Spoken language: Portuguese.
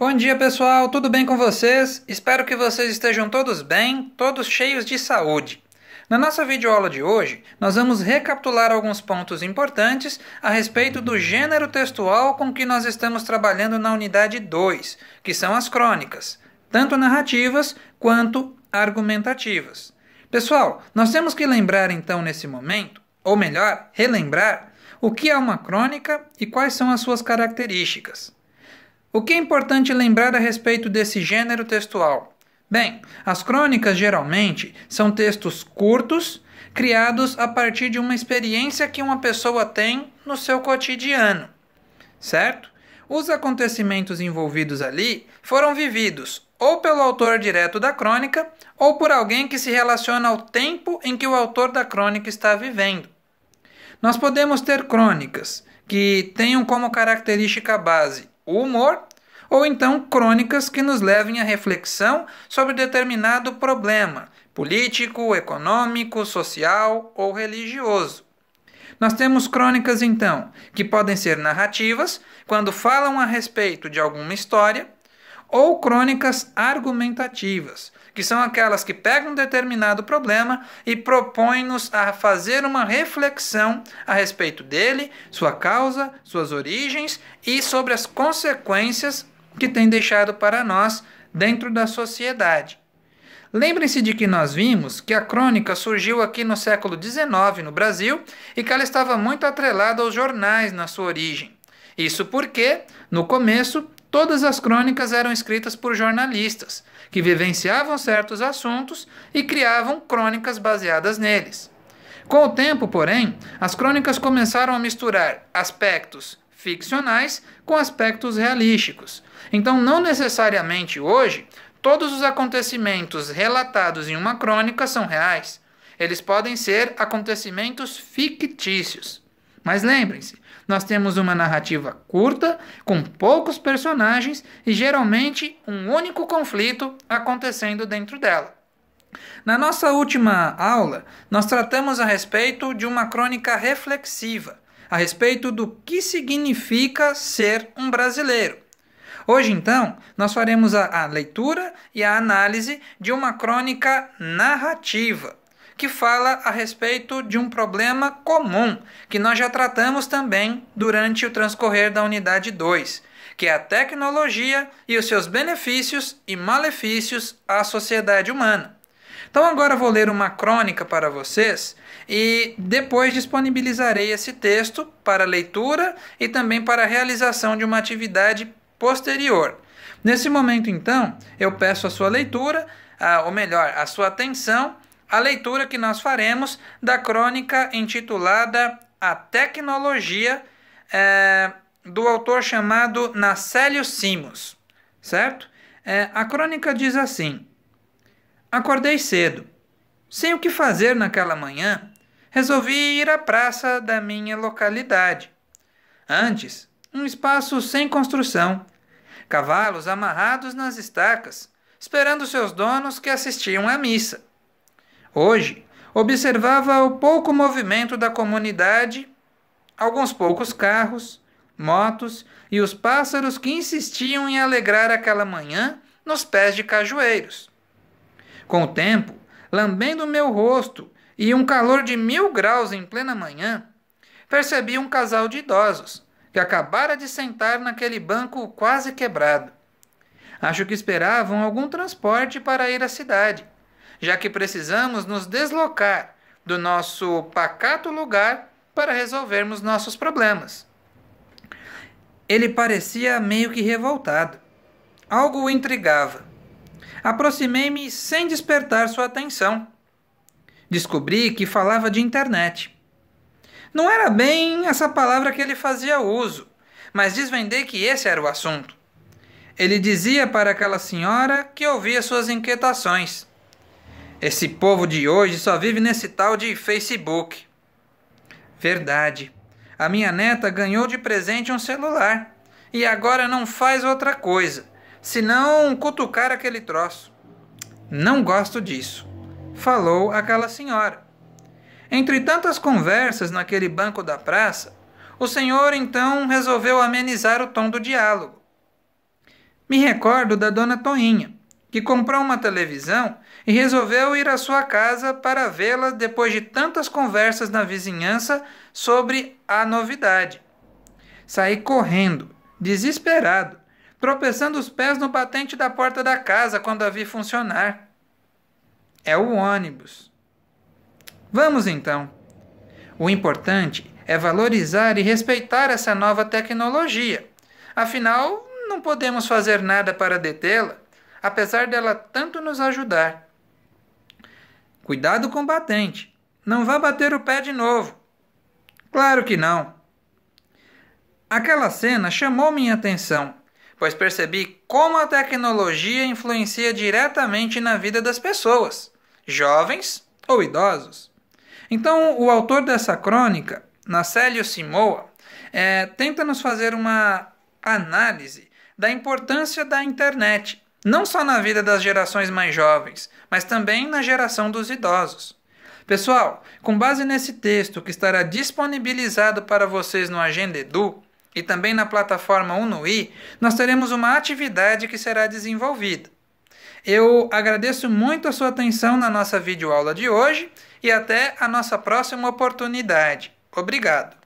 Bom dia pessoal, tudo bem com vocês? Espero que vocês estejam todos bem, todos cheios de saúde. Na nossa videoaula de hoje, nós vamos recapitular alguns pontos importantes a respeito do gênero textual com que nós estamos trabalhando na unidade 2, que são as crônicas, tanto narrativas quanto argumentativas. Pessoal, nós temos que lembrar então nesse momento, ou melhor, relembrar, o que é uma crônica e quais são as suas características. O que é importante lembrar a respeito desse gênero textual? Bem, as crônicas geralmente são textos curtos, criados a partir de uma experiência que uma pessoa tem no seu cotidiano, certo? Os acontecimentos envolvidos ali foram vividos ou pelo autor direto da crônica ou por alguém que se relaciona ao tempo em que o autor da crônica está vivendo. Nós podemos ter crônicas que tenham como característica base o humor, ou então crônicas que nos levem à reflexão sobre determinado problema político, econômico, social ou religioso. Nós temos crônicas, então, que podem ser narrativas, quando falam a respeito de alguma história, ou crônicas argumentativas, que são aquelas que pegam um determinado problema e propõem-nos a fazer uma reflexão a respeito dele, sua causa, suas origens e sobre as consequências que tem deixado para nós dentro da sociedade. Lembrem-se de que nós vimos que a crônica surgiu aqui no século XIX no Brasil e que ela estava muito atrelada aos jornais na sua origem. Isso porque, no começo, Todas as crônicas eram escritas por jornalistas, que vivenciavam certos assuntos e criavam crônicas baseadas neles. Com o tempo, porém, as crônicas começaram a misturar aspectos ficcionais com aspectos realísticos. Então, não necessariamente hoje, todos os acontecimentos relatados em uma crônica são reais. Eles podem ser acontecimentos fictícios. Mas lembrem-se, nós temos uma narrativa curta, com poucos personagens e geralmente um único conflito acontecendo dentro dela. Na nossa última aula, nós tratamos a respeito de uma crônica reflexiva, a respeito do que significa ser um brasileiro. Hoje, então, nós faremos a, a leitura e a análise de uma crônica narrativa que fala a respeito de um problema comum que nós já tratamos também durante o transcorrer da unidade 2, que é a tecnologia e os seus benefícios e malefícios à sociedade humana. Então agora vou ler uma crônica para vocês e depois disponibilizarei esse texto para leitura e também para a realização de uma atividade posterior. Nesse momento então, eu peço a sua leitura, ou melhor, a sua atenção a leitura que nós faremos da crônica intitulada A Tecnologia, é, do autor chamado Nacélio Simos, certo? É, a crônica diz assim: Acordei cedo. Sem o que fazer naquela manhã, resolvi ir à praça da minha localidade. Antes, um espaço sem construção, cavalos amarrados nas estacas, esperando seus donos que assistiam à missa. Hoje, observava o pouco movimento da comunidade, alguns poucos carros, motos e os pássaros que insistiam em alegrar aquela manhã nos pés de cajueiros. Com o tempo, lambendo meu rosto e um calor de mil graus em plena manhã, percebi um casal de idosos que acabara de sentar naquele banco quase quebrado. Acho que esperavam algum transporte para ir à cidade já que precisamos nos deslocar do nosso pacato lugar para resolvermos nossos problemas. Ele parecia meio que revoltado. Algo o intrigava. Aproximei-me sem despertar sua atenção. Descobri que falava de internet. Não era bem essa palavra que ele fazia uso, mas desvendei que esse era o assunto. Ele dizia para aquela senhora que ouvia suas inquietações esse povo de hoje só vive nesse tal de Facebook. Verdade. A minha neta ganhou de presente um celular e agora não faz outra coisa senão cutucar aquele troço. Não gosto disso, falou aquela senhora. Entre tantas conversas naquele banco da praça, o senhor então resolveu amenizar o tom do diálogo. Me recordo da dona Toinha que comprou uma televisão e resolveu ir à sua casa para vê-la depois de tantas conversas na vizinhança sobre a novidade. Saí correndo, desesperado, tropeçando os pés no batente da porta da casa quando a vi funcionar. É o ônibus. Vamos então. O importante é valorizar e respeitar essa nova tecnologia. Afinal, não podemos fazer nada para detê-la apesar dela tanto nos ajudar. Cuidado combatente, não vá bater o pé de novo. Claro que não. Aquela cena chamou minha atenção, pois percebi como a tecnologia influencia diretamente na vida das pessoas, jovens ou idosos. Então, o autor dessa crônica, Nacélio Simoa, é, tenta nos fazer uma análise da importância da internet não só na vida das gerações mais jovens, mas também na geração dos idosos. Pessoal, com base nesse texto que estará disponibilizado para vocês no Agenda Edu e também na plataforma Unui, nós teremos uma atividade que será desenvolvida. Eu agradeço muito a sua atenção na nossa videoaula de hoje e até a nossa próxima oportunidade. Obrigado!